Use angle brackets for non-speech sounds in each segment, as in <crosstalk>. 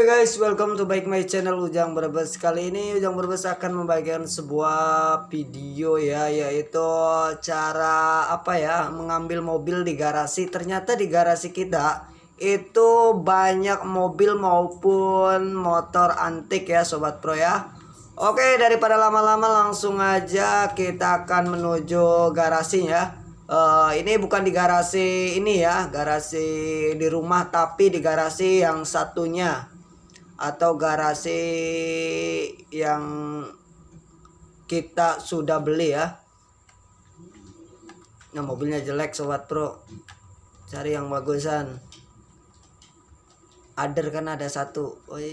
okay guys, welcome to back my channel Ujang Berbes. Kali ini Ujang Berbes akan membagikan sebuah video ya, yaitu cara apa ya mengambil mobil di garasi. Ternyata di garasi kita itu banyak mobil maupun motor antik ya, sobat pro ya. Oke, okay, daripada lama-lama langsung aja kita akan menuju garasinya. Uh, ini bukan di garasi ini ya, garasi di rumah tapi di garasi yang satunya atau garasi yang kita sudah beli ya nah mobilnya jelek sobat pro cari yang bagusan Ader kan ada satu Woi,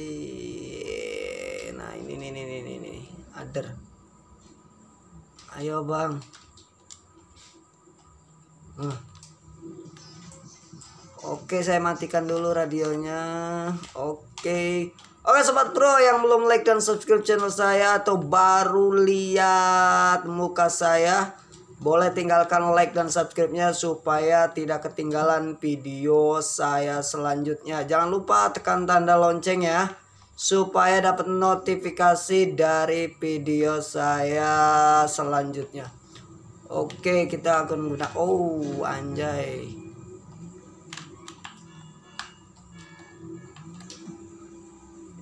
nah ini ini ini ini ini, ader. ayo bang huh. Nah. Oke, saya matikan dulu radionya. Oke. Oke sobat bro yang belum like dan subscribe channel saya atau baru lihat muka saya boleh tinggalkan like dan subscribe-nya supaya tidak ketinggalan video saya selanjutnya. Jangan lupa tekan tanda lonceng ya supaya dapat notifikasi dari video saya selanjutnya. Oke, kita akan guna oh anjay.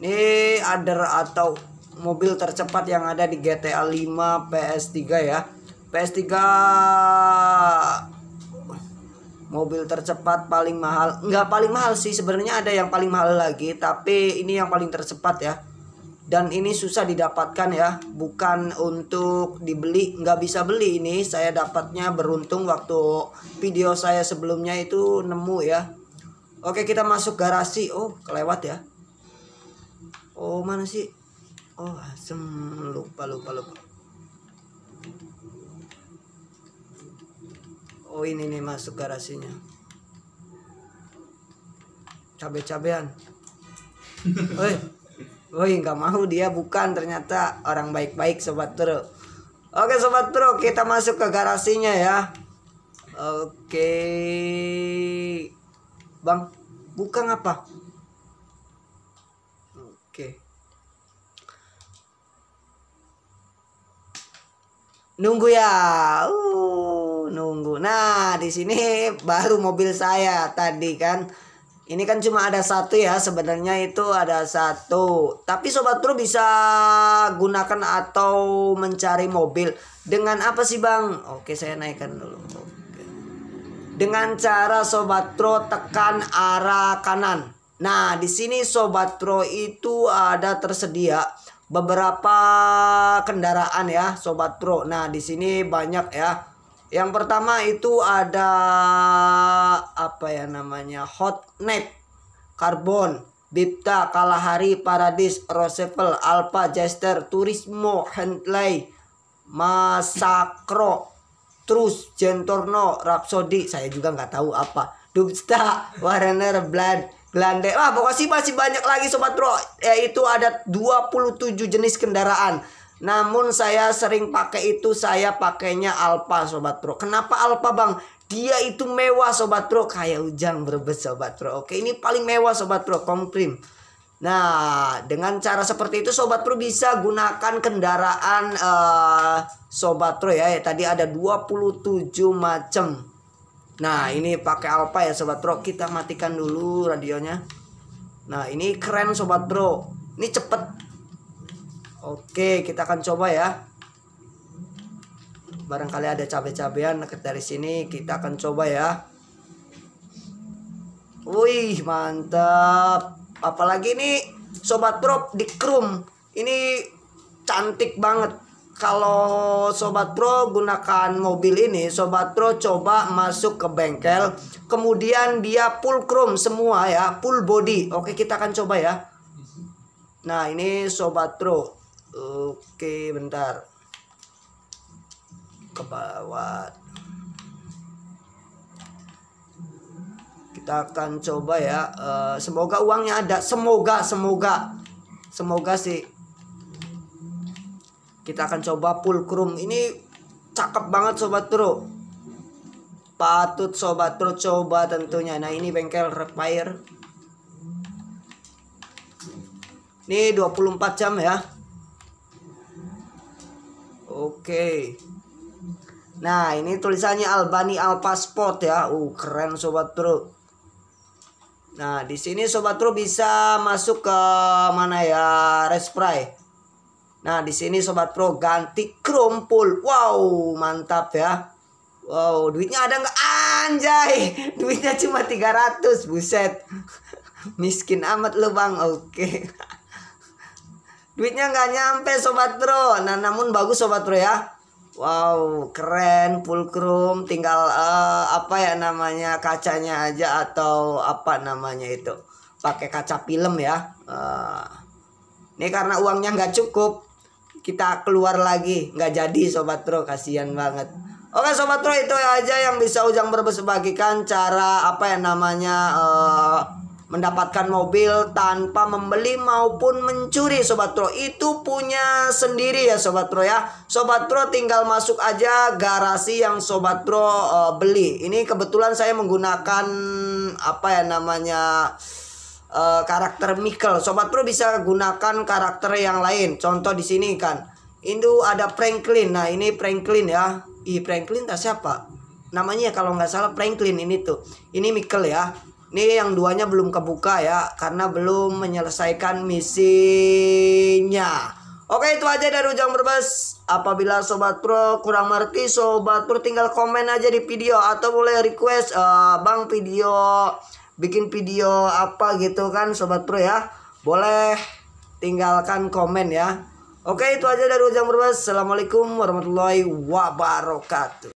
ini ada atau mobil tercepat yang ada di GTA 5 PS3 ya PS3 mobil tercepat paling mahal nggak paling mahal sih sebenarnya ada yang paling mahal lagi tapi ini yang paling tercepat ya dan ini susah didapatkan ya bukan untuk dibeli nggak bisa beli ini saya dapatnya beruntung waktu video saya sebelumnya itu nemu ya oke kita masuk garasi oh kelewat ya oh mana sih oh asem lupa lupa lupa oh ini nih masuk garasinya cabe-cabean <laughs> woi woi nggak mau dia bukan ternyata orang baik-baik sobat bro oke sobat bro kita masuk ke garasinya ya oke bang buka apa Oke. Nunggu ya. Uh, nunggu. Nah, di sini baru mobil saya tadi kan. Ini kan cuma ada satu ya sebenarnya itu ada satu. Tapi sobat Bro bisa gunakan atau mencari mobil dengan apa sih Bang? Oke saya naikkan dulu. Oke. Dengan cara sobat Bro tekan arah kanan. Nah, di sini Sobat Pro itu ada tersedia beberapa kendaraan ya, Sobat Pro. Nah, di sini banyak ya. Yang pertama itu ada apa ya namanya? Hotnet, Carbon, Bipta, Kalahari, Paradis, Roosevelt, Alpha, Jester, Turismo, Handlay Masakro, terus Gentorno, rapsodi saya juga nggak tahu apa. Dubsta, Warner, Blade, Belanda. Wah, pokoknya masih banyak lagi sobat bro. Yaitu ada 27 jenis kendaraan. Namun saya sering pakai itu, saya pakainya Alfa sobat bro. Kenapa Alfa bang? Dia itu mewah sobat bro, kayak Ujang berbes sobat bro. Oke, ini paling mewah sobat bro, komprim. Nah, dengan cara seperti itu Sobat Bro bisa gunakan kendaraan uh, Sobat Bro ya. Tadi ada 27 macam Nah ini pakai alpha ya sobat bro Kita matikan dulu radionya Nah ini keren sobat bro Ini cepet Oke kita akan coba ya Barangkali ada cabai-cabean dari sini Kita akan coba ya Wih mantap Apalagi ini sobat bro di chrome Ini cantik banget kalau sobat pro gunakan mobil ini sobat pro coba masuk ke bengkel kemudian dia full chrome semua ya full body oke kita akan coba ya nah ini sobat pro oke bentar ke bawah kita akan coba ya eh, semoga uangnya ada semoga semoga semoga sih kita akan coba chrome Ini cakep banget sobat bro. Patut sobat bro coba tentunya. Nah, ini bengkel repair. Ini 24 jam ya. Oke. Nah, ini tulisannya Albani Alpasport ya. Uh, keren sobat bro. Nah, di sini sobat bro bisa masuk ke mana ya? Respray. Nah, di sini sobat pro ganti full, Wow, mantap ya. Wow, duitnya ada nggak? Anjay, <laughs> duitnya cuma 300, buset. <laughs> Miskin amat lu bang, oke. Okay. <laughs> Duitnya nggak nyampe sobat pro. Nah, namun bagus sobat pro ya. Wow, keren, full chrome. Tinggal uh, apa ya namanya kacanya aja atau apa namanya itu? Pakai kaca film ya. Uh, ini karena uangnya nggak cukup, kita keluar lagi nggak jadi sobat pro kasihan banget Oke sobat pro itu aja yang bisa Ujang Brebes bagikan cara apa yang namanya uh, mendapatkan mobil tanpa membeli maupun mencuri sobat pro itu punya sendiri ya sobat pro ya sobat pro tinggal masuk aja garasi yang sobat pro uh, beli ini kebetulan saya menggunakan apa ya namanya uh, karakter Mikkel. Sobat Pro bisa gunakan karakter yang lain. Contoh di sini kan. Itu ada Franklin. Nah, ini Franklin ya. Ih, Franklin tak siapa? Namanya kalau nggak salah Franklin ini tuh. Ini Mikkel ya. Ini yang duanya belum kebuka ya karena belum menyelesaikan misinya. Oke itu aja dari Ujang Berbes Apabila Sobat Pro kurang mengerti Sobat Pro tinggal komen aja di video Atau boleh request uh, Bang video bikin video apa gitu kan sobat pro ya boleh tinggalkan komen ya oke itu aja dari Ujang Berbas Assalamualaikum warahmatullahi wabarakatuh